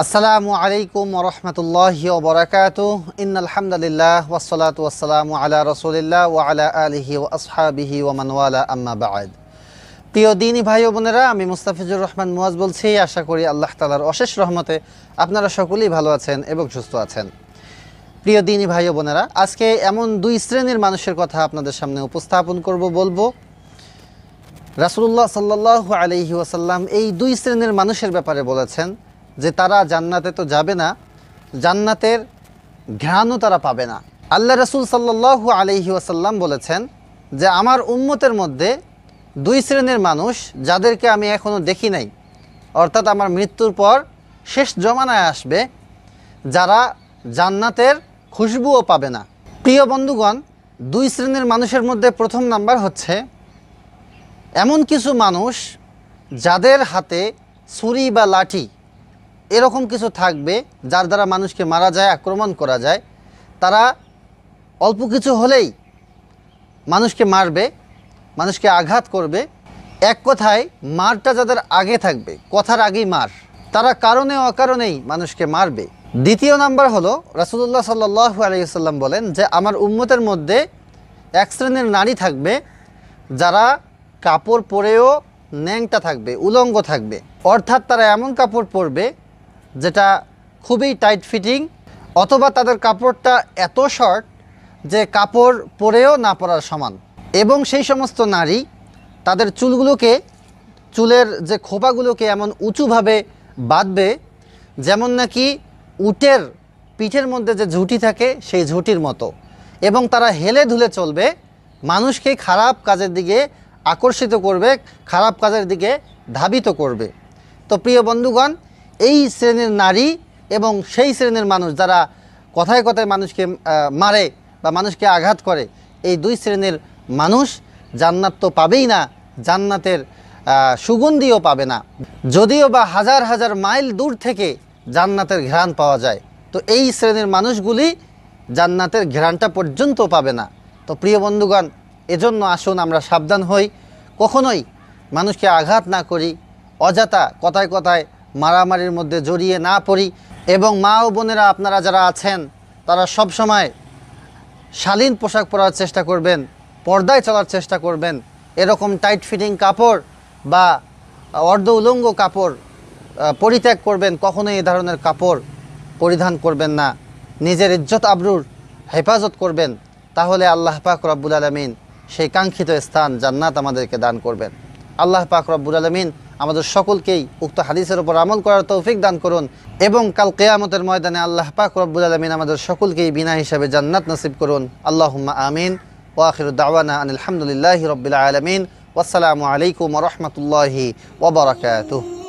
আসসালামু আলাইকুম রহমতুল্লাহ বরাকাত ইন আলহামদুলিল্লাহ ওসলাত ওসালাম আলা রসুলিল্লাহ ও আলা আলহি ও আসহাবিহি ওমানওয়ালা আম্মা বাদ প্রিয় দিনই ভাই বোনেরা আমি মুস্তাফিজুর রহমান মুয়াজ বলছি আশা করি আল্লাহ তালার অশেষ রহমতে আপনারা সকলেই ভালো আছেন এবং সুস্থ আছেন প্রিয় দিনই ভাই ও বোনেরা আজকে এমন দুই শ্রেণীর মানুষের কথা আপনাদের সামনে উপস্থাপন করব বলবো রাসুল্লাহ সাল্লাহ আলহি ওয়াসাল্লাম এই দুই শ্রেণীর মানুষের ব্যাপারে বলেছেন যে তারা জান্নাতে তো যাবে না জান্নাতের ঘ্রাণও তারা পাবে না আল্লাহ রসুল সাল্লু আলহি ওয়াসাল্লাম বলেছেন যে আমার উম্মতের মধ্যে দুই শ্রেণীর মানুষ যাদেরকে আমি এখনও দেখি নাই অর্থাৎ আমার মৃত্যুর পর শেষ জমানায় আসবে যারা জান্নাতের খুশবুও পাবে না প্রিয় বন্ধুগণ দুই শ্রেণীর মানুষের মধ্যে প্রথম নাম্বার হচ্ছে এমন কিছু মানুষ যাদের হাতে ছুরি বা লাঠি এরকম কিছু থাকবে যার দ্বারা মানুষকে মারা যায় আক্রমণ করা যায় তারা অল্প কিছু হলেই মানুষকে মারবে মানুষকে আঘাত করবে এক কথায় মারটা যাদের আগে থাকবে কথার আগেই মার তারা কারণে অকারণেই মানুষকে মারবে দ্বিতীয় নাম্বার হলো রাসুদুল্লাহ সাল্লাহ আলিয়াল্লাম বলেন যে আমার উম্মতের মধ্যে এক শ্রেণীর নারী থাকবে যারা কাপড় পরেও ন্যাংটা থাকবে উলঙ্গ থাকবে অর্থাৎ তারা এমন কাপড় পরবে যেটা খুবই টাইট ফিটিং অথবা তাদের কাপড়টা এত শর্ট যে কাপড় পরেও না পরার সমান এবং সেই সমস্ত নারী তাদের চুলগুলোকে চুলের যে খোপাগুলোকে এমন উঁচুভাবে বাঁধবে যেমন নাকি উটের পিঠের মধ্যে যে ঝুঁটি থাকে সেই ঝুঁটির মতো এবং তারা হেলে ধুলে চলবে মানুষকে খারাপ কাজের দিকে আকর্ষিত করবে খারাপ কাজের দিকে ধাবিত করবে তো প্রিয় বন্ধুগণ এই শ্রেণীর নারী এবং সেই শ্রেণীর মানুষ যারা কথায় কথায় মানুষকে মারে বা মানুষকে আঘাত করে এই দুই শ্রেণীর মানুষ জান্নাত তো পাবেই না জান্নাতের সুগন্ধিও পাবে না যদিও বা হাজার হাজার মাইল দূর থেকে জান্নাতের ঘ্রাণ পাওয়া যায় তো এই শ্রেণীর মানুষগুলি জান্নাতের ঘ্রাণটা পর্যন্ত পাবে না তো প্রিয় বন্ধুগণ এজন্য আসুন আমরা সাবধান হই কখনোই মানুষকে আঘাত না করি অজাতা কথায় কথায় মারামারির মধ্যে জড়িয়ে না পড়ি এবং মা ও বোনেরা আপনারা যারা আছেন তারা সব সময় শালীন পোশাক পরার চেষ্টা করবেন পর্দায় চলার চেষ্টা করবেন এরকম টাইট ফিটিং কাপড় বা অর্ধ উলঙ্গ কাপড় পরিত্যাগ করবেন কখনোই এই ধরনের কাপড় পরিধান করবেন না নিজের ইজ্জত আবরুর হেফাজত করবেন তাহলে আল্লাহ পাক রব্বুল আলমিন সেই কাঙ্ক্ষিত স্থান জান্নাত আমাদেরকে দান করবেন আল্লাহ পাক রব্বুল আলমিন আমাদের সকলকেই উক্ত হাদিসের ওপর আমল করার তৌফিক দান করুন এবং কাল কেয়ামতের ময়দানে আল্লাহ পাক রব্বুল আলমিন আমাদের সকলকেই বিনা হিসাবে জান্নাত নসিব করুন আল্লাহ আমিন ওয়াখির দাওয়ানা আনিল হামদুলিল্লাহ রবিল্লা আলমিন ওসালামু আলাইকুম রহমতুল্লাহি ওবরাকাত